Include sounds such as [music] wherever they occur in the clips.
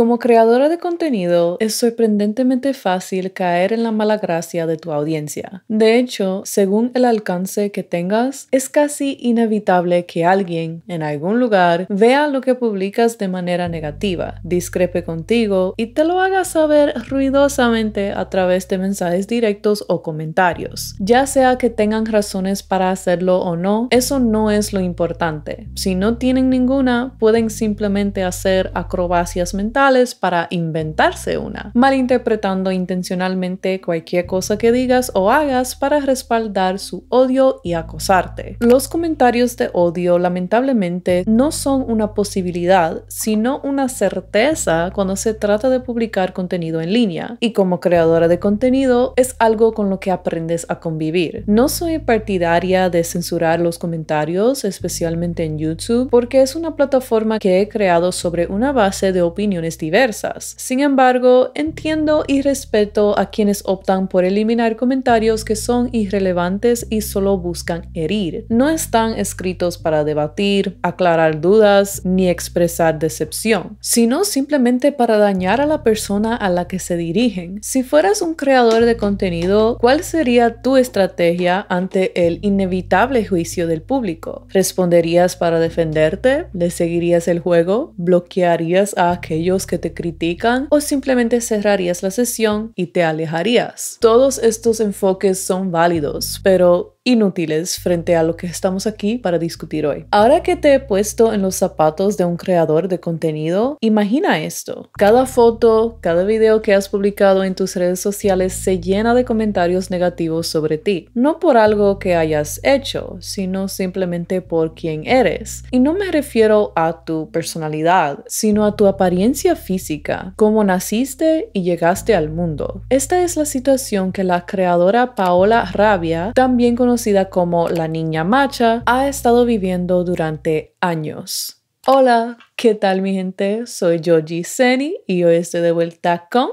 Como creadora de contenido, es sorprendentemente fácil caer en la mala gracia de tu audiencia. De hecho, según el alcance que tengas, es casi inevitable que alguien, en algún lugar, vea lo que publicas de manera negativa, discrepe contigo y te lo haga saber ruidosamente a través de mensajes directos o comentarios. Ya sea que tengan razones para hacerlo o no, eso no es lo importante. Si no tienen ninguna, pueden simplemente hacer acrobacias mentales para inventarse una, malinterpretando intencionalmente cualquier cosa que digas o hagas para respaldar su odio y acosarte. Los comentarios de odio lamentablemente no son una posibilidad, sino una certeza cuando se trata de publicar contenido en línea. Y como creadora de contenido es algo con lo que aprendes a convivir. No soy partidaria de censurar los comentarios, especialmente en YouTube, porque es una plataforma que he creado sobre una base de opiniones diversas. Sin embargo, entiendo y respeto a quienes optan por eliminar comentarios que son irrelevantes y solo buscan herir. No están escritos para debatir, aclarar dudas ni expresar decepción, sino simplemente para dañar a la persona a la que se dirigen. Si fueras un creador de contenido, ¿cuál sería tu estrategia ante el inevitable juicio del público? ¿Responderías para defenderte? ¿Le seguirías el juego? ¿Bloquearías a aquellos que te critican o simplemente cerrarías la sesión y te alejarías. Todos estos enfoques son válidos, pero inútiles frente a lo que estamos aquí para discutir hoy. Ahora que te he puesto en los zapatos de un creador de contenido, imagina esto. Cada foto, cada video que has publicado en tus redes sociales se llena de comentarios negativos sobre ti, no por algo que hayas hecho, sino simplemente por quién eres. Y no me refiero a tu personalidad, sino a tu apariencia física, cómo naciste y llegaste al mundo. Esta es la situación que la creadora Paola Rabia, también conoce conocida como la Niña Macha, ha estado viviendo durante años. Hola, ¿qué tal mi gente? Soy Georgie Seni y hoy estoy de vuelta con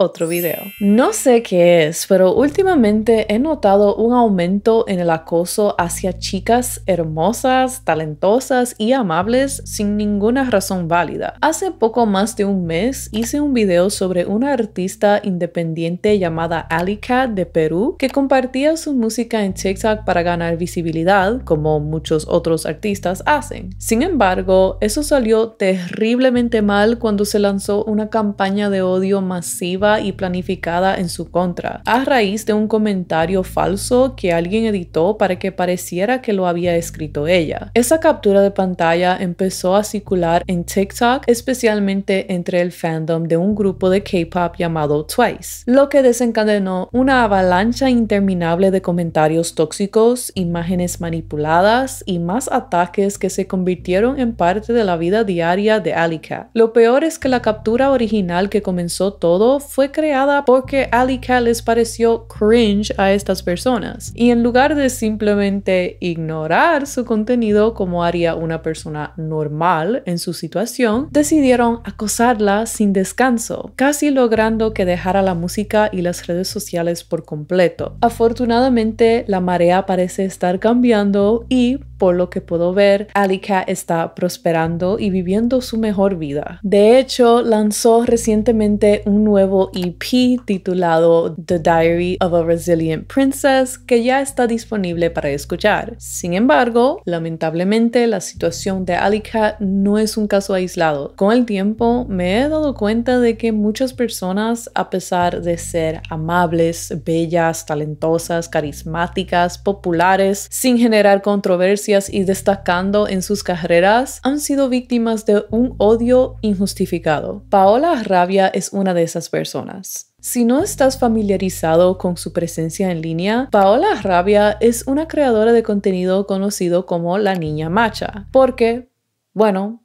otro video. No sé qué es, pero últimamente he notado un aumento en el acoso hacia chicas hermosas, talentosas y amables sin ninguna razón válida. Hace poco más de un mes hice un video sobre una artista independiente llamada Alicat de Perú que compartía su música en TikTok para ganar visibilidad, como muchos otros artistas hacen. Sin embargo, eso salió terriblemente mal cuando se lanzó una campaña de odio masiva y planificada en su contra, a raíz de un comentario falso que alguien editó para que pareciera que lo había escrito ella. Esa captura de pantalla empezó a circular en TikTok, especialmente entre el fandom de un grupo de K-pop llamado Twice, lo que desencadenó una avalancha interminable de comentarios tóxicos, imágenes manipuladas y más ataques que se convirtieron en parte de la vida diaria de Alicat. Lo peor es que la captura original que comenzó todo fue creada porque Alika les pareció cringe a estas personas y en lugar de simplemente ignorar su contenido como haría una persona normal en su situación, decidieron acosarla sin descanso, casi logrando que dejara la música y las redes sociales por completo. Afortunadamente, la marea parece estar cambiando y, por lo que puedo ver, Alika está prosperando y viviendo su mejor vida. De hecho, lanzó recientemente un nuevo EP titulado The Diary of a Resilient Princess que ya está disponible para escuchar. Sin embargo, lamentablemente la situación de Alika no es un caso aislado. Con el tiempo me he dado cuenta de que muchas personas, a pesar de ser amables, bellas, talentosas, carismáticas, populares, sin generar controversias y destacando en sus carreras, han sido víctimas de un odio injustificado. Paola Rabia es una de esas personas si no estás familiarizado con su presencia en línea, Paola Rabia es una creadora de contenido conocido como la Niña Macha, porque, bueno,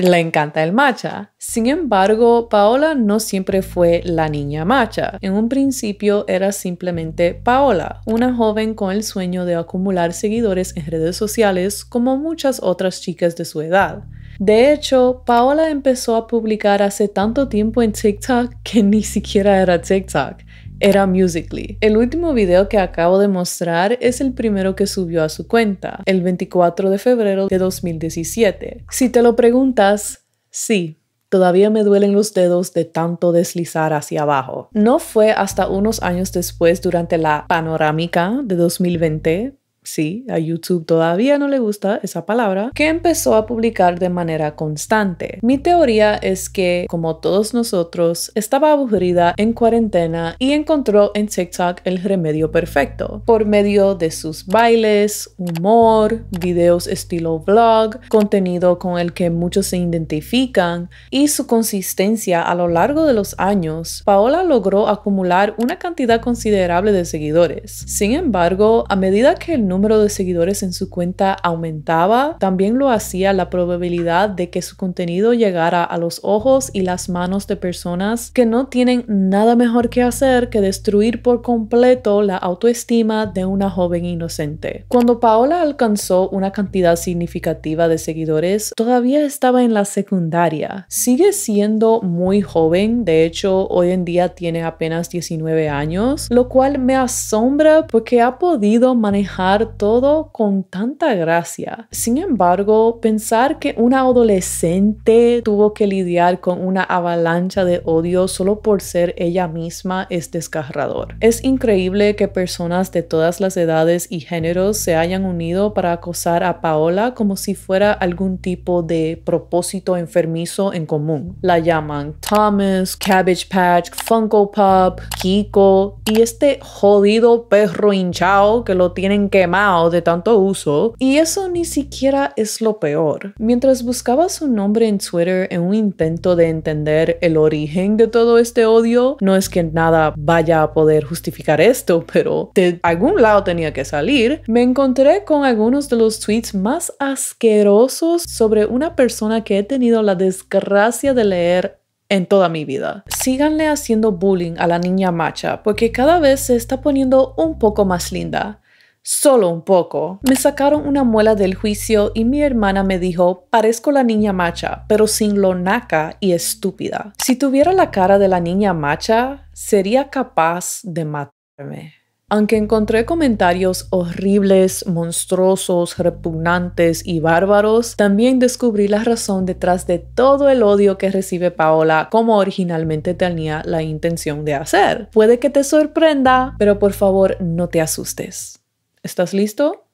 le encanta el macha. Sin embargo, Paola no siempre fue la niña Macha, En un principio era simplemente Paola, una joven con el sueño de acumular seguidores en redes sociales como muchas otras chicas de su edad. De hecho, Paola empezó a publicar hace tanto tiempo en TikTok que ni siquiera era TikTok era Musically. El último video que acabo de mostrar es el primero que subió a su cuenta, el 24 de febrero de 2017. Si te lo preguntas, sí. Todavía me duelen los dedos de tanto deslizar hacia abajo. No fue hasta unos años después, durante la panorámica de 2020, sí, a YouTube todavía no le gusta esa palabra, que empezó a publicar de manera constante. Mi teoría es que, como todos nosotros, estaba aburrida en cuarentena y encontró en TikTok el remedio perfecto, por medio de sus bailes, humor, videos estilo vlog, contenido con el que muchos se identifican y su consistencia a lo largo de los años, Paola logró acumular una cantidad considerable de seguidores. Sin embargo, a medida que el número de seguidores en su cuenta aumentaba, también lo hacía la probabilidad de que su contenido llegara a los ojos y las manos de personas que no tienen nada mejor que hacer que destruir por completo la autoestima de una joven inocente. Cuando Paola alcanzó una cantidad significativa de seguidores, todavía estaba en la secundaria. Sigue siendo muy joven, de hecho hoy en día tiene apenas 19 años, lo cual me asombra porque ha podido manejar todo con tanta gracia. Sin embargo, pensar que una adolescente tuvo que lidiar con una avalancha de odio solo por ser ella misma es desgarrador. Es increíble que personas de todas las edades y géneros se hayan unido para acosar a Paola como si fuera algún tipo de propósito enfermizo en común. La llaman Thomas, Cabbage Patch, Funko Pop, Kiko y este jodido perro hinchado que lo tienen que de tanto uso. Y eso ni siquiera es lo peor. Mientras buscaba su nombre en Twitter en un intento de entender el origen de todo este odio, no es que nada vaya a poder justificar esto, pero de algún lado tenía que salir, me encontré con algunos de los tweets más asquerosos sobre una persona que he tenido la desgracia de leer en toda mi vida. Síganle haciendo bullying a la niña macha porque cada vez se está poniendo un poco más linda solo un poco. Me sacaron una muela del juicio y mi hermana me dijo, parezco la niña macha, pero sin lo naca y estúpida. Si tuviera la cara de la niña macha, sería capaz de matarme. Aunque encontré comentarios horribles, monstruosos, repugnantes y bárbaros, también descubrí la razón detrás de todo el odio que recibe Paola como originalmente tenía la intención de hacer. Puede que te sorprenda, pero por favor no te asustes. ¿Estás listo?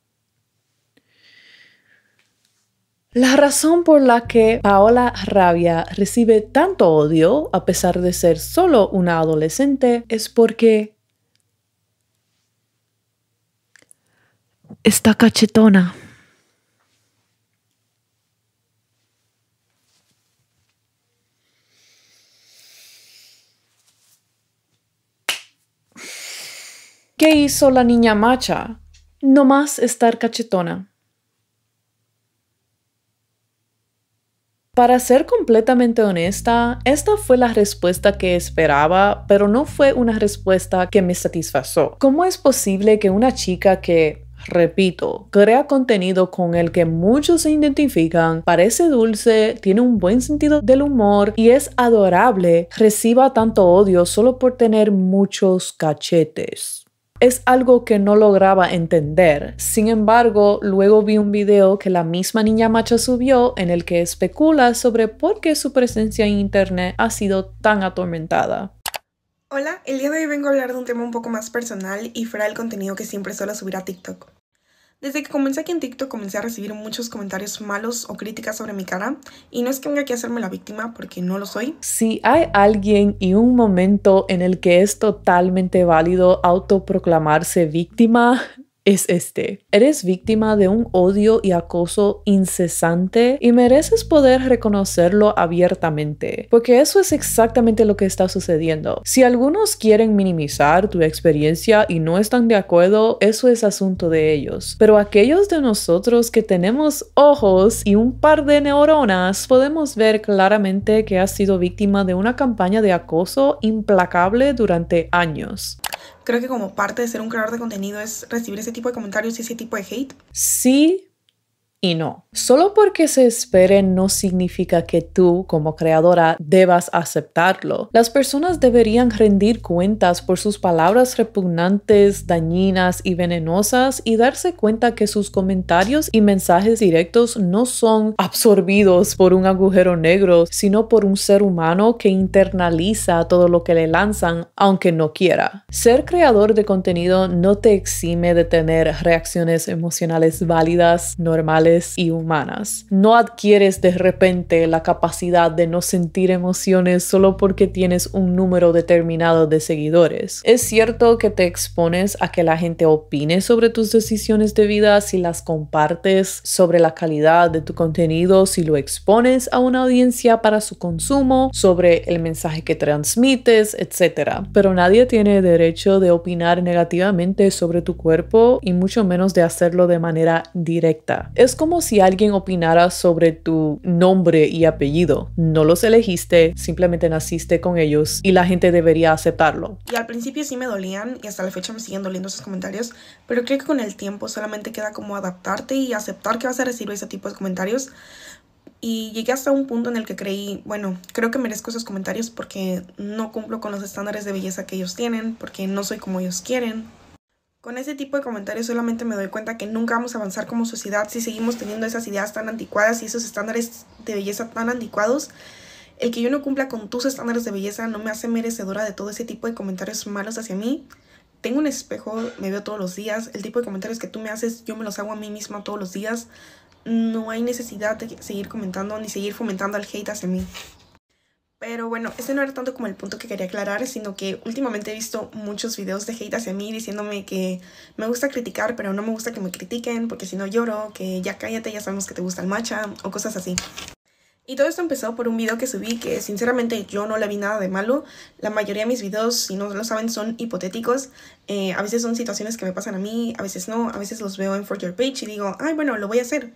La razón por la que Paola Rabia recibe tanto odio, a pesar de ser solo una adolescente, es porque está cachetona. ¿Qué hizo la niña macha? no más estar cachetona. Para ser completamente honesta, esta fue la respuesta que esperaba, pero no fue una respuesta que me satisfazó. ¿Cómo es posible que una chica que Repito, crea contenido con el que muchos se identifican, parece dulce, tiene un buen sentido del humor y es adorable, reciba tanto odio solo por tener muchos cachetes es algo que no lograba entender. Sin embargo, luego vi un video que la misma niña macha subió en el que especula sobre por qué su presencia en Internet ha sido tan atormentada. Hola, el día de hoy vengo a hablar de un tema un poco más personal y fuera del contenido que siempre suelo subir a TikTok. Desde que comencé aquí en TikTok comencé a recibir muchos comentarios malos o críticas sobre mi cara y no es que venga aquí a hacerme la víctima porque no lo soy. Si hay alguien y un momento en el que es totalmente válido autoproclamarse víctima, es este. Eres víctima de un odio y acoso incesante y mereces poder reconocerlo abiertamente, porque eso es exactamente lo que está sucediendo. Si algunos quieren minimizar tu experiencia y no están de acuerdo, eso es asunto de ellos. Pero aquellos de nosotros que tenemos ojos y un par de neuronas, podemos ver claramente que has sido víctima de una campaña de acoso implacable durante años. Creo que como parte de ser un creador de contenido es recibir ese tipo de comentarios y ese tipo de hate. Sí y no. Solo porque se espere no significa que tú, como creadora, debas aceptarlo. Las personas deberían rendir cuentas por sus palabras repugnantes, dañinas y venenosas y darse cuenta que sus comentarios y mensajes directos no son absorbidos por un agujero negro, sino por un ser humano que internaliza todo lo que le lanzan, aunque no quiera. Ser creador de contenido no te exime de tener reacciones emocionales válidas, normales y humanas humanas. No adquieres de repente la capacidad de no sentir emociones solo porque tienes un número determinado de seguidores. Es cierto que te expones a que la gente opine sobre tus decisiones de vida si las compartes, sobre la calidad de tu contenido si lo expones a una audiencia para su consumo, sobre el mensaje que transmites, etc. Pero nadie tiene derecho de opinar negativamente sobre tu cuerpo y mucho menos de hacerlo de manera directa. Es como si hay alguien opinara sobre tu nombre y apellido. No los elegiste, simplemente naciste con ellos y la gente debería aceptarlo. Y al principio sí me dolían y hasta la fecha me siguen doliendo esos comentarios, pero creo que con el tiempo solamente queda como adaptarte y aceptar que vas a recibir ese tipo de comentarios. Y llegué hasta un punto en el que creí, bueno, creo que merezco esos comentarios porque no cumplo con los estándares de belleza que ellos tienen, porque no soy como ellos quieren, con ese tipo de comentarios solamente me doy cuenta que nunca vamos a avanzar como sociedad si seguimos teniendo esas ideas tan anticuadas y esos estándares de belleza tan anticuados. El que yo no cumpla con tus estándares de belleza no me hace merecedora de todo ese tipo de comentarios malos hacia mí. Tengo un espejo, me veo todos los días. El tipo de comentarios que tú me haces, yo me los hago a mí misma todos los días. No hay necesidad de seguir comentando ni seguir fomentando el hate hacia mí. Pero bueno, ese no era tanto como el punto que quería aclarar, sino que últimamente he visto muchos videos de hate hacia mí diciéndome que me gusta criticar, pero no me gusta que me critiquen, porque si no lloro, que ya cállate, ya sabemos que te gusta el macha, o cosas así. Y todo esto empezó por un video que subí que sinceramente yo no le vi nada de malo. La mayoría de mis videos, si no lo saben, son hipotéticos. Eh, a veces son situaciones que me pasan a mí, a veces no, a veces los veo en For Your Page y digo, ay bueno, lo voy a hacer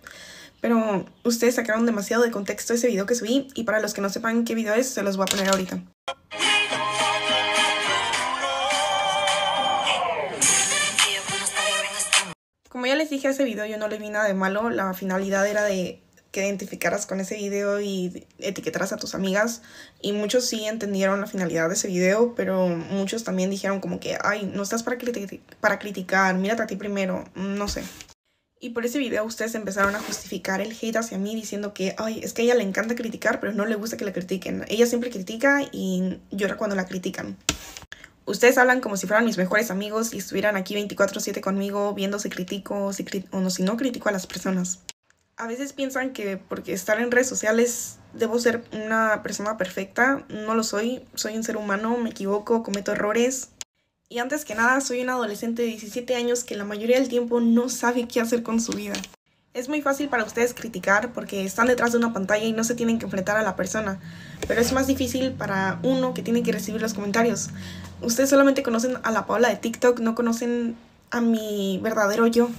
pero ustedes sacaron demasiado de contexto ese video que subí y para los que no sepan qué video es, se los voy a poner ahorita. Como ya les dije a ese video, yo no le vi nada de malo, la finalidad era de que identificaras con ese video y etiquetaras a tus amigas. Y muchos sí entendieron la finalidad de ese video, pero muchos también dijeron como que, ay, no estás para, para criticar, mírate a ti primero, no sé. Y por ese video ustedes empezaron a justificar el hate hacia mí diciendo que, ay, es que a ella le encanta criticar, pero no le gusta que la critiquen. Ella siempre critica y llora cuando la critican. Ustedes hablan como si fueran mis mejores amigos y estuvieran aquí 24/7 conmigo viendo si critico o no, si no critico a las personas. A veces piensan que porque estar en redes sociales debo ser una persona perfecta. No lo soy. Soy un ser humano, me equivoco, cometo errores, y antes que nada, soy una adolescente de 17 años que la mayoría del tiempo no sabe qué hacer con su vida. Es muy fácil para ustedes criticar porque están detrás de una pantalla y no se tienen que enfrentar a la persona, pero es más difícil para uno que tiene que recibir los comentarios. Ustedes solamente conocen a la Paula de TikTok, no conocen a mi verdadero yo.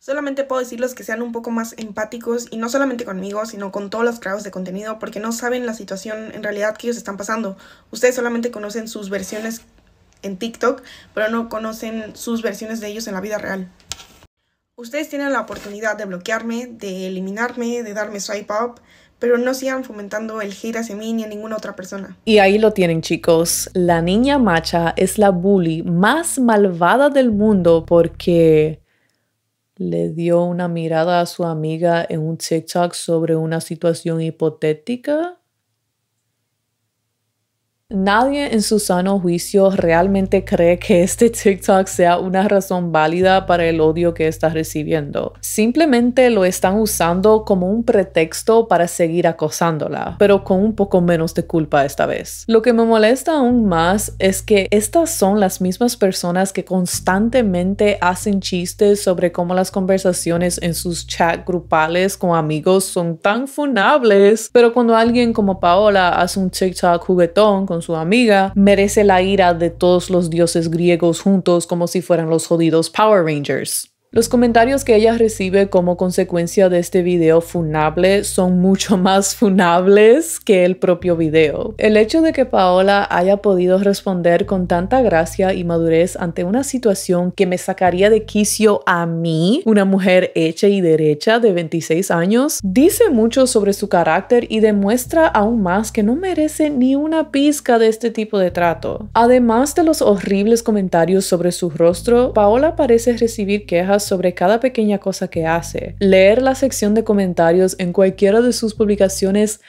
Solamente puedo decirles que sean un poco más empáticos y no solamente conmigo, sino con todos los creadores de contenido porque no saben la situación en realidad que ellos están pasando. Ustedes solamente conocen sus versiones en TikTok, pero no conocen sus versiones de ellos en la vida real. Ustedes tienen la oportunidad de bloquearme, de eliminarme, de darme swipe up, pero no sigan fomentando el hate hacia mí ni a ninguna otra persona. Y ahí lo tienen chicos, la niña macha es la bully más malvada del mundo porque le dio una mirada a su amiga en un TikTok sobre una situación hipotética nadie en su sano juicio realmente cree que este TikTok sea una razón válida para el odio que está recibiendo. Simplemente lo están usando como un pretexto para seguir acosándola, pero con un poco menos de culpa esta vez. Lo que me molesta aún más es que estas son las mismas personas que constantemente hacen chistes sobre cómo las conversaciones en sus chats grupales con amigos son tan funables, pero cuando alguien como Paola hace un TikTok juguetón con su amiga, merece la ira de todos los dioses griegos juntos como si fueran los jodidos Power Rangers. Los comentarios que ella recibe como consecuencia de este video funable son mucho [laughs] más funables que el propio video. El hecho de que Paola haya podido responder con tanta gracia y madurez ante una situación que me sacaría de quicio a mí, una mujer hecha y derecha de 26 años, dice mucho sobre su carácter y demuestra aún más que no merece ni una pizca de este tipo de trato. Además de los horribles comentarios sobre su rostro, Paola parece recibir quejas sobre cada pequeña cosa que hace. Leer la sección de comentarios en cualquiera de sus publicaciones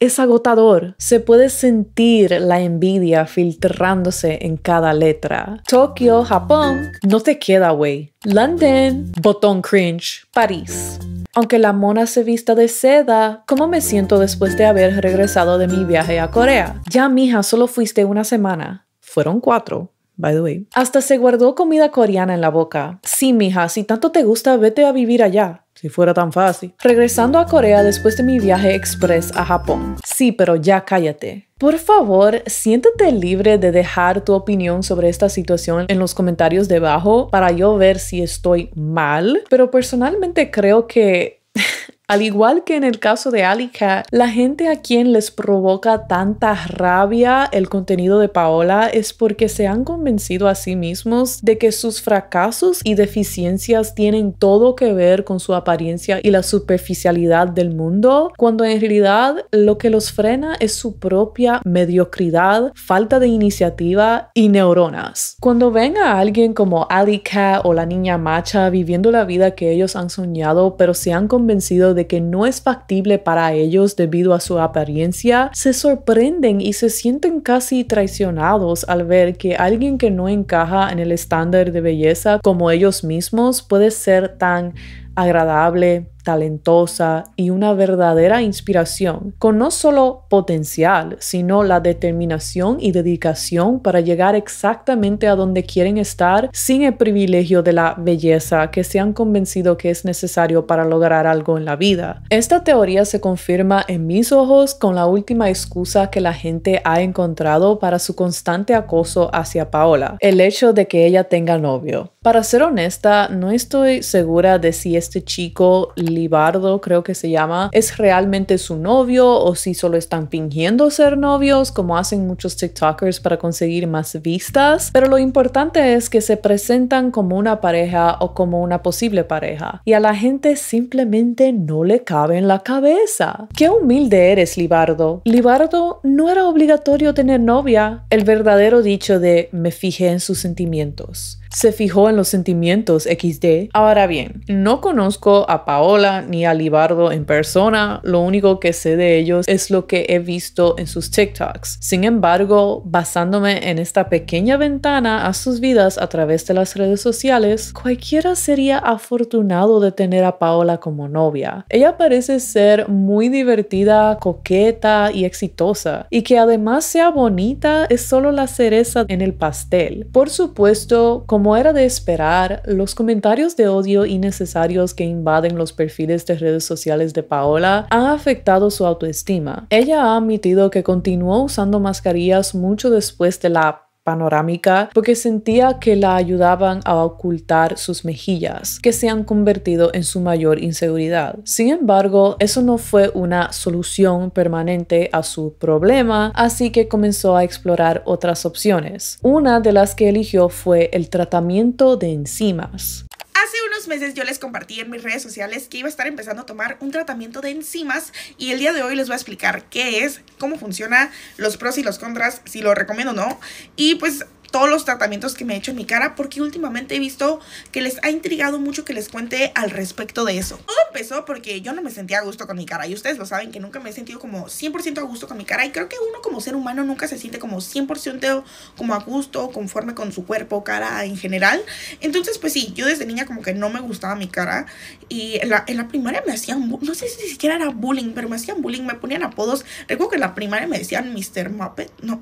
es agotador. Se puede sentir la envidia filtrándose en cada letra. Tokio, Japón, no te queda, güey. London, botón cringe. París. Aunque la mona se vista de seda, ¿cómo me siento después de haber regresado de mi viaje a Corea? Ya, mija, solo fuiste una semana. Fueron cuatro by the way. Hasta se guardó comida coreana en la boca. Sí, mija, si tanto te gusta, vete a vivir allá. Si fuera tan fácil. Regresando a Corea después de mi viaje express a Japón. Sí, pero ya cállate. Por favor, siéntate libre de dejar tu opinión sobre esta situación en los comentarios debajo para yo ver si estoy mal, pero personalmente creo que [laughs] Al igual que en el caso de Alicat, la gente a quien les provoca tanta rabia el contenido de Paola es porque se han convencido a sí mismos de que sus fracasos y deficiencias tienen todo que ver con su apariencia y la superficialidad del mundo, cuando en realidad lo que los frena es su propia mediocridad, falta de iniciativa y neuronas. Cuando ven a alguien como Alicat o la niña Macha viviendo la vida que ellos han soñado, pero se han convencido de que no es factible para ellos debido a su apariencia, se sorprenden y se sienten casi traicionados al ver que alguien que no encaja en el estándar de belleza como ellos mismos puede ser tan agradable, talentosa y una verdadera inspiración, con no solo potencial, sino la determinación y dedicación para llegar exactamente a donde quieren estar sin el privilegio de la belleza que se han convencido que es necesario para lograr algo en la vida. Esta teoría se confirma en mis ojos con la última excusa que la gente ha encontrado para su constante acoso hacia Paola, el hecho de que ella tenga novio. Para ser honesta, no estoy segura de si este chico Libardo, creo que se llama, es realmente su novio o si solo están fingiendo ser novios, como hacen muchos TikTokers para conseguir más vistas. Pero lo importante es que se presentan como una pareja o como una posible pareja. Y a la gente simplemente no le cabe en la cabeza. Qué humilde eres, Libardo. Libardo no era obligatorio tener novia. El verdadero dicho de me fijé en sus sentimientos se fijó en los sentimientos XD. Ahora bien, no conozco a Paola ni a Libardo en persona, lo único que sé de ellos es lo que he visto en sus TikToks. Sin embargo, basándome en esta pequeña ventana a sus vidas a través de las redes sociales, cualquiera sería afortunado de tener a Paola como novia. Ella parece ser muy divertida, coqueta y exitosa, y que además sea bonita es solo la cereza en el pastel. Por supuesto, como era de esperar, los comentarios de odio innecesarios que invaden los perfiles de redes sociales de Paola han afectado su autoestima. Ella ha admitido que continuó usando mascarillas mucho después de la panorámica porque sentía que la ayudaban a ocultar sus mejillas, que se han convertido en su mayor inseguridad. Sin embargo, eso no fue una solución permanente a su problema, así que comenzó a explorar otras opciones. Una de las que eligió fue el tratamiento de enzimas. Hace unos meses yo les compartí en mis redes sociales que iba a estar empezando a tomar un tratamiento de enzimas y el día de hoy les voy a explicar qué es, cómo funciona, los pros y los contras, si lo recomiendo o no. Y pues todos los tratamientos que me he hecho en mi cara porque últimamente he visto que les ha intrigado mucho que les cuente al respecto de eso empezó porque yo no me sentía a gusto con mi cara. Y ustedes lo saben que nunca me he sentido como 100% a gusto con mi cara. Y creo que uno como ser humano nunca se siente como 100% como a gusto, conforme con su cuerpo, cara en general. Entonces, pues sí, yo desde niña como que no me gustaba mi cara. Y en la, en la primaria me hacían, no sé si siquiera era bullying, pero me hacían bullying, me ponían apodos. Recuerdo que en la primaria me decían Mr. Muppet. No,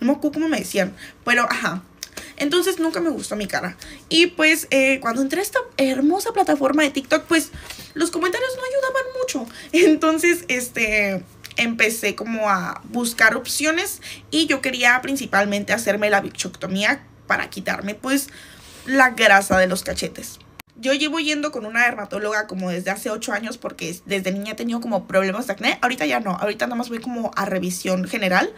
no me acuerdo cómo me decían. Pero, ajá entonces nunca me gustó mi cara. Y pues eh, cuando entré a esta hermosa plataforma de TikTok, pues los comentarios no ayudaban mucho. [laughs] Entonces, este empecé como a buscar opciones y yo quería principalmente hacerme la bichoctomía para quitarme pues la grasa de los cachetes. Yo llevo yendo con una dermatóloga como desde hace 8 años porque desde niña he tenido como problemas de acné. Ahorita ya no, ahorita nada más voy como a revisión general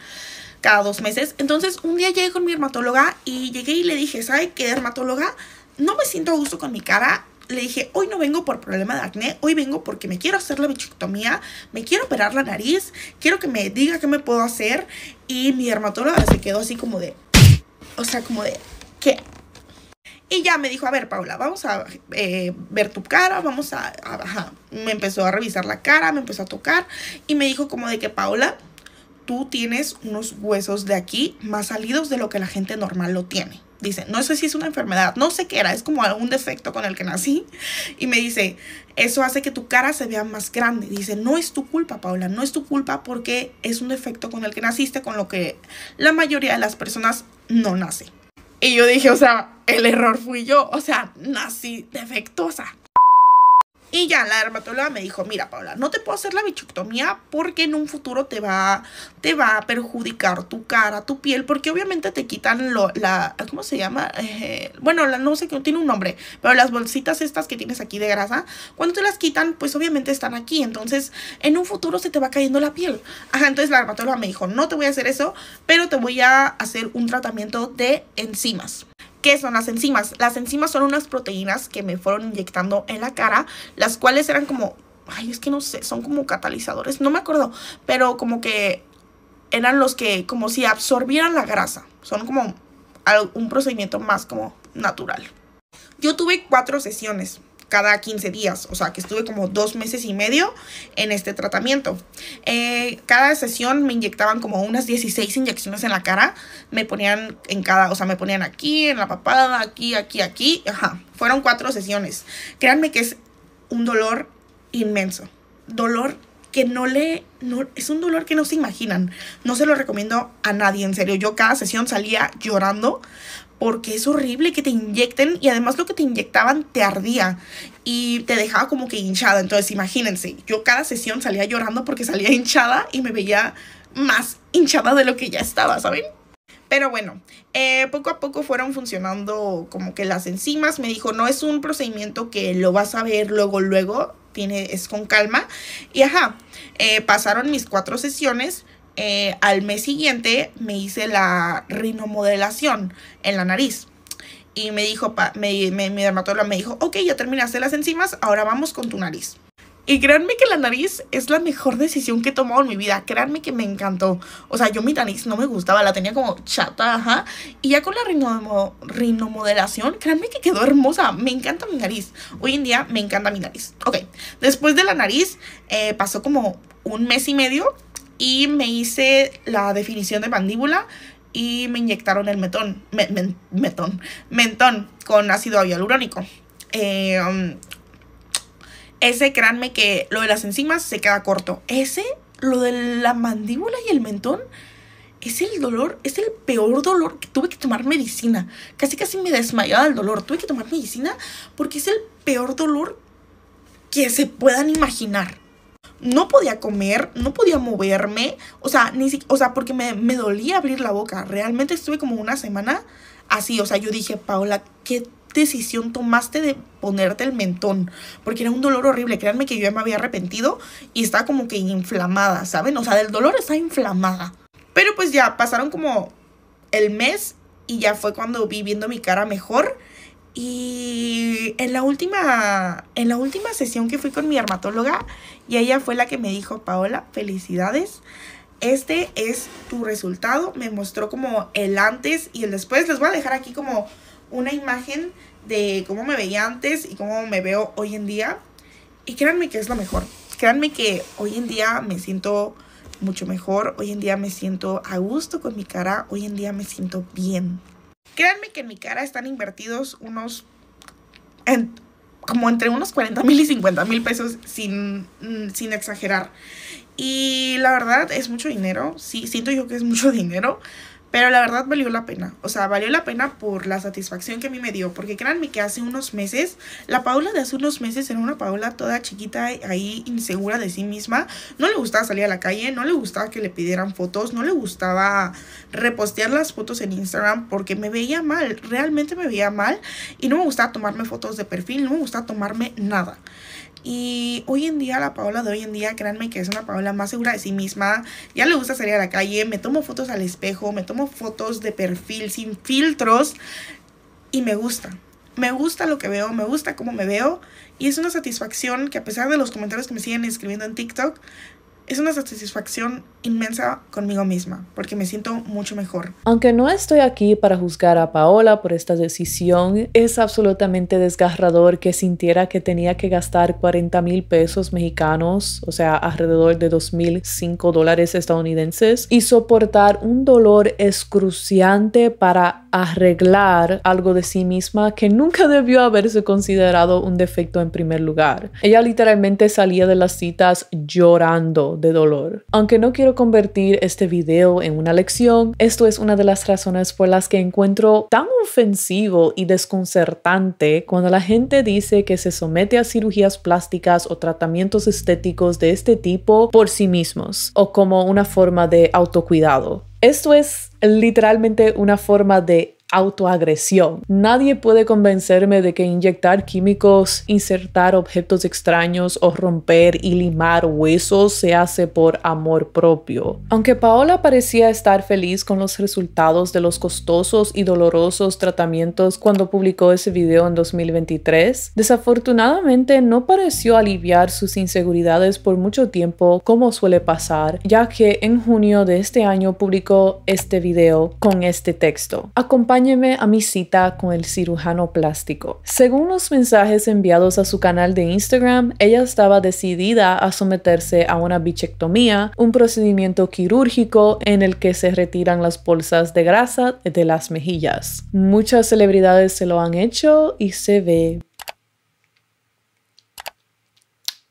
cada dos meses. Entonces un día llegué con mi dermatóloga y llegué y le dije, ¿sabe qué dermatóloga? No me siento a gusto con mi cara. Le dije, hoy no vengo por problema de acné, hoy vengo porque me quiero hacer la bichectomía, me quiero operar la nariz, quiero que me diga qué me puedo hacer. Y mi dermatóloga se quedó así como de, o sea, como de, ¿qué? Y ya me dijo, a ver, Paula, vamos a eh, ver tu cara, vamos a, Me empezó a revisar la cara, me empezó a tocar y me dijo como de que, Paula, tú tienes unos huesos de aquí más salidos de lo que la gente normal lo tiene. Dice, no sé si es una enfermedad, no sé qué era, es como algún defecto con el que nací. Y me dice, eso hace que tu cara se vea más grande. Dice, no es tu culpa, Paula, no es tu culpa porque es un defecto con el que naciste, con lo que la mayoría de las personas no nace. Y yo dije, o sea, el error fui yo, o sea, nací defectuosa. Y ya la dermatóloga me dijo, mira Paula, no te puedo hacer la bichuctomía porque en un futuro te va, te va a perjudicar tu cara, tu piel, porque obviamente te quitan lo, la, ¿cómo se llama? Eh, bueno, la, no sé, tiene un nombre, pero las bolsitas estas que tienes aquí de grasa, cuando te las quitan, pues obviamente están aquí, entonces en un futuro se te va cayendo la piel. Ajá, entonces la dermatóloga me dijo, no te voy a hacer eso, pero te voy a hacer un tratamiento de enzimas. ¿Qué son las enzimas? Las enzimas son unas proteínas que me fueron inyectando en la cara, las cuales eran como, ay, es que no sé, son como catalizadores, no me acuerdo, pero como que eran los que, como si absorbieran la grasa, son como un procedimiento más como natural. Yo tuve cuatro sesiones, cada 15 días, o sea que estuve como dos meses y medio en este tratamiento. Eh, cada sesión me inyectaban como unas 16 inyecciones en la cara, me ponían en cada, o sea, me ponían aquí, en la papada, aquí, aquí, aquí, ajá, fueron cuatro sesiones. Créanme que es un dolor inmenso, dolor que no le, no, es un dolor que no se imaginan, no se lo recomiendo a nadie, en serio, yo cada sesión salía llorando porque es horrible que te inyecten y además lo que te inyectaban te ardía y te dejaba como que hinchada. Entonces, imagínense, yo cada sesión salía llorando porque salía hinchada y me veía más hinchada de lo que ya estaba, ¿saben? Pero bueno, eh, poco a poco fueron funcionando como que las enzimas. Me dijo, no es un procedimiento que lo vas a ver luego, luego, tiene, es con calma. Y ajá, eh, pasaron mis cuatro sesiones eh, al mes siguiente me hice la rinomodelación en la nariz. Y me dijo, pa, me, mi dermatóloga me dijo, ok, ya terminaste las enzimas, ahora vamos con tu nariz. Y créanme que la nariz es la mejor decisión que he tomado en mi vida. Créanme que me encantó. O sea, yo mi nariz no me gustaba, la tenía como chata, ajá. Y ya con la rinomodelación, créanme que quedó hermosa. Me encanta mi nariz. Hoy en día me encanta mi nariz. Ok, después de la nariz eh, pasó como un mes y medio y me hice la definición de mandíbula y me inyectaron el metón, metón, mentón con ácido hialurónico. Em, ese, créanme que lo de las enzimas se queda corto. Ese, lo de la mandíbula y el mentón, es el dolor, es el peor dolor que tuve que tomar medicina. Casi casi me desmayaba el dolor. Tuve que tomar medicina porque es el peor dolor que se puedan imaginar no podía comer, no podía moverme, o sea, ni o sea, porque me, dolía abrir la boca. Realmente estuve como una semana así, o sea, yo dije, Paola, ¿qué decisión tomaste de ponerte el mentón? Porque era un dolor horrible, créanme que yo ya me había arrepentido y estaba como que inflamada, ¿saben? O sea, del dolor está inflamada. Pero pues ya pasaron como el mes y ya fue cuando vi viendo mi cara mejor. Y en la última, en la última sesión que fui con mi dermatóloga, y ella fue la que me dijo, Paola, felicidades. Este es tu resultado. Me mostró como el antes y el después. Les voy a dejar aquí como una imagen de cómo me veía antes y cómo me veo hoy en día. Y créanme que es lo mejor. Créanme que hoy en día me siento mucho mejor. Hoy en día me siento a gusto con mi cara. Hoy en día me siento bien. Créanme que en mi cara están invertidos unos como entre unos 40 mil y 50 mil pesos sin, mm, sin exagerar. Y la verdad es mucho dinero, sí, siento yo que es mucho [laughs] dinero, pero la verdad valió la pena. O sea, valió la pena por la satisfacción que a mí me dio. Porque créanme que hace unos meses, la Paula de hace unos meses era una Paula toda chiquita ahí, insegura de sí misma. No le gustaba salir a la calle, no le gustaba que le pidieran fotos, no le gustaba repostear las fotos en Instagram porque me veía mal. Realmente me veía mal y no me gustaba tomarme fotos de perfil, no me gustaba tomarme nada. Y hoy en día, la Paola de hoy en día, créanme que es una Paola más segura de sí misma. Ya le gusta salir a la calle, me tomo fotos al espejo, me tomo fotos de perfil sin filtros y me gusta. Me gusta lo que veo, me gusta cómo me veo y es una satisfacción que a pesar de los comentarios que me siguen escribiendo en TikTok, es una satisfacción inmensa conmigo misma, porque me siento mucho mejor. Aunque no estoy aquí para juzgar a Paola por esta decisión, es absolutamente desgarrador que sintiera que tenía que gastar 40 mil pesos mexicanos, o sea, alrededor de 2.005 dólares estadounidenses, y soportar un dolor excruciante para arreglar algo de sí misma que nunca debió haberse considerado un defecto en primer lugar. Ella literalmente salía de las citas llorando de dolor. Aunque no quiero convertir este video en una lección, esto es una de las razones por las que encuentro tan ofensivo y desconcertante cuando la gente dice que se somete a cirugías plásticas o tratamientos estéticos de este tipo por sí mismos o como una forma de autocuidado. Esto es literalmente una forma de autoagresión. Nadie puede convencerme de que inyectar químicos, insertar objetos extraños o romper y limar huesos se hace por amor propio. Aunque Paola parecía estar feliz con los resultados de los costosos y dolorosos tratamientos cuando publicó ese video en 2023, desafortunadamente no pareció aliviar sus inseguridades por mucho tiempo como suele pasar, ya que en junio de este año publicó este video con este texto acompáñeme a mi cita con el cirujano plástico. Según los mensajes enviados a su canal de Instagram, ella estaba decidida a someterse a una bichectomía, un procedimiento quirúrgico en el que se retiran las bolsas de grasa de las mejillas. Muchas celebridades se lo han hecho y se ve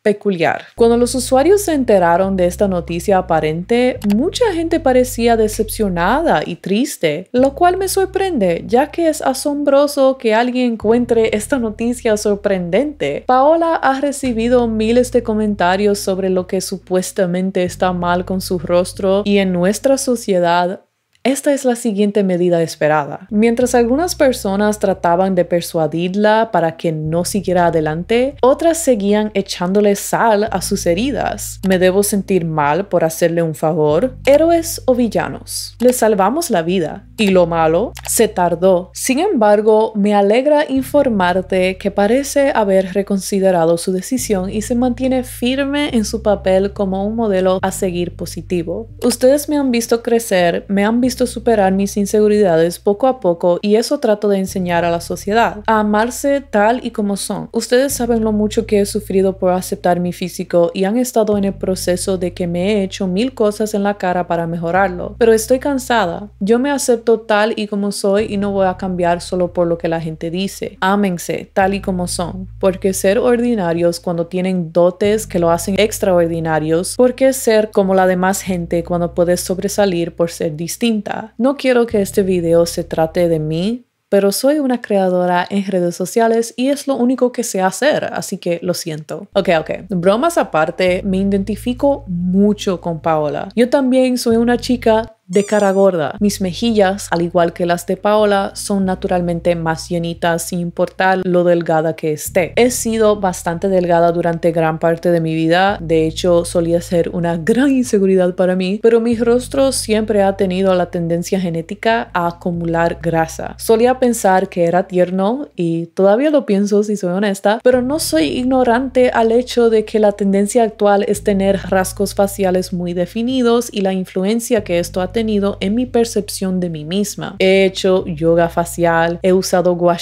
peculiar. Cuando los usuarios se enteraron de esta noticia aparente, mucha gente parecía decepcionada y triste, lo cual me sorprende, ya que es asombroso que alguien encuentre esta noticia sorprendente. Paola ha recibido miles de comentarios sobre lo que supuestamente está mal con su rostro y en nuestra sociedad esta es la siguiente medida esperada. Mientras algunas personas trataban de persuadirla para que no siguiera adelante, otras seguían echándole sal a sus heridas. ¿Me debo sentir mal por hacerle un favor? ¿Héroes o villanos? Le salvamos la vida. ¿Y lo malo? Se tardó. Sin embargo, me alegra informarte que parece haber reconsiderado su decisión y se mantiene firme en su papel como un modelo a seguir positivo. Ustedes me han visto crecer, me han visto superar mis inseguridades poco a poco y eso trato de enseñar a la sociedad, a amarse tal y como son. Ustedes saben lo mucho que he sufrido por aceptar mi físico y han estado en el proceso de que me he hecho mil cosas en la cara para mejorarlo, pero estoy cansada. Yo me acepto tal y como soy y no voy a cambiar solo por lo que la gente dice. Ámense tal y como son, porque ser ordinarios cuando tienen dotes que lo hacen extraordinarios, porque ser como la demás gente cuando puedes sobresalir por ser distinto no quiero que este video se trate de mí, pero soy una creadora en redes sociales y es lo único que sé hacer, así que lo siento. Ok, ok. Bromas aparte, me identifico mucho con Paola. Yo también soy una chica de cara gorda. Mis mejillas, al igual que las de Paola, son naturalmente más llenitas sin importar lo delgada que esté. He sido bastante delgada durante gran parte de mi vida, de hecho solía ser una gran inseguridad para mí, pero mi rostro siempre ha tenido la tendencia genética a acumular grasa. Solía pensar que era tierno y todavía lo pienso si soy honesta, pero no soy ignorante al hecho de que la tendencia actual es tener rasgos faciales muy definidos y la influencia que esto ha tenido en mi percepción de mí misma. He hecho yoga facial, he usado gua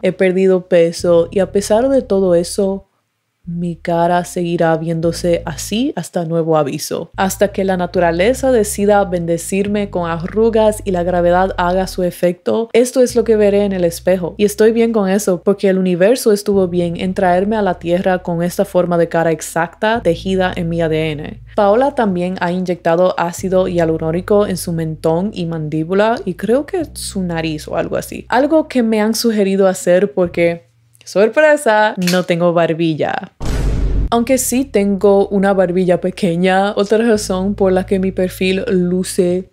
he perdido peso y a pesar de todo eso, mi cara seguirá viéndose así hasta nuevo aviso, hasta que la naturaleza decida bendecirme con arrugas y la gravedad haga su efecto. Esto es lo que veré en el espejo. Y estoy bien con eso, porque el universo estuvo bien en traerme a la Tierra con esta forma de cara exacta tejida en mi ADN. Paola también ha inyectado ácido hialurónico en su mentón y mandíbula y creo que su nariz o algo así. Algo que me han sugerido hacer porque Sorpresa, no tengo barbilla. Aunque sí tengo una barbilla pequeña, otra razón por la que mi perfil luce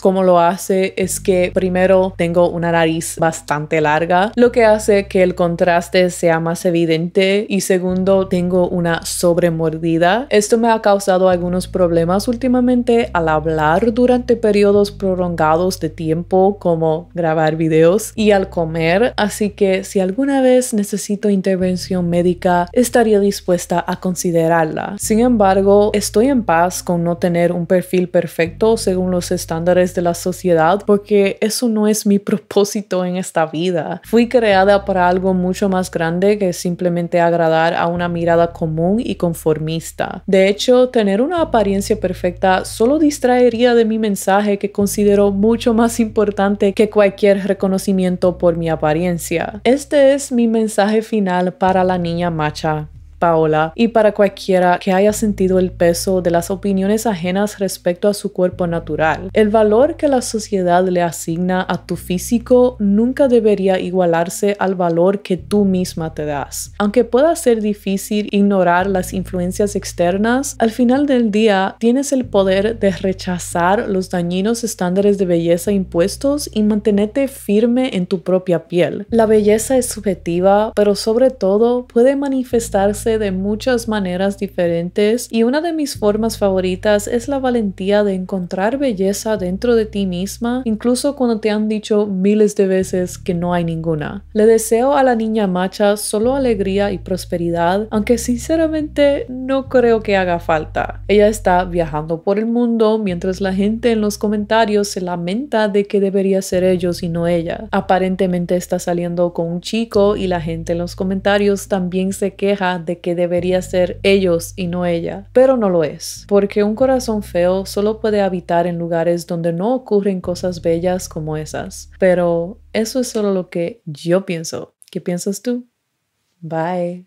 como lo hace es que primero tengo una nariz bastante larga, lo que hace que el contraste sea más evidente y segundo tengo una sobremordida. Esto me ha causado algunos problemas últimamente al hablar durante periodos prolongados de tiempo como grabar videos y al comer, así que si alguna vez necesito intervención médica estaría dispuesta a considerarla. Sin embargo, estoy en paz con no tener un perfil perfecto según los estándares de la sociedad porque eso no es mi [laughs] propósito en esta vida. Fui creada para algo mucho más grande que simplemente agradar a una mirada común y conformista. De hecho, tener una apariencia perfecta solo distraería de mi mensaje que considero mucho más importante que cualquier reconocimiento por mi apariencia. Este es mi mensaje final para la niña macha Paola y para cualquiera que haya sentido el peso de las opiniones ajenas respecto a su cuerpo natural. El valor que la sociedad le asigna a tu físico nunca debería igualarse al valor que tú misma te das. Aunque pueda ser difícil ignorar las influencias externas, al final del día tienes el poder de rechazar los dañinos estándares de belleza impuestos y mantenerte firme en tu propia piel. La belleza es subjetiva, pero sobre todo puede manifestarse de muchas maneras diferentes y una de mis formas favoritas es la valentía de encontrar belleza dentro de ti misma, incluso cuando te han dicho miles de veces que no hay ninguna. Le deseo a la niña macha solo alegría y prosperidad, aunque sinceramente no creo que haga falta. Ella está viajando por el mundo mientras la gente en los comentarios se lamenta de que debería ser ellos y no ella. Aparentemente está saliendo con un chico y la gente en los comentarios también se queja de que debería ser ellos y no ella, pero no lo es, porque un corazón feo solo puede habitar en lugares donde no ocurren cosas bellas como esas. Pero eso es solo lo que yo pienso. ¿Qué piensas tú? Bye.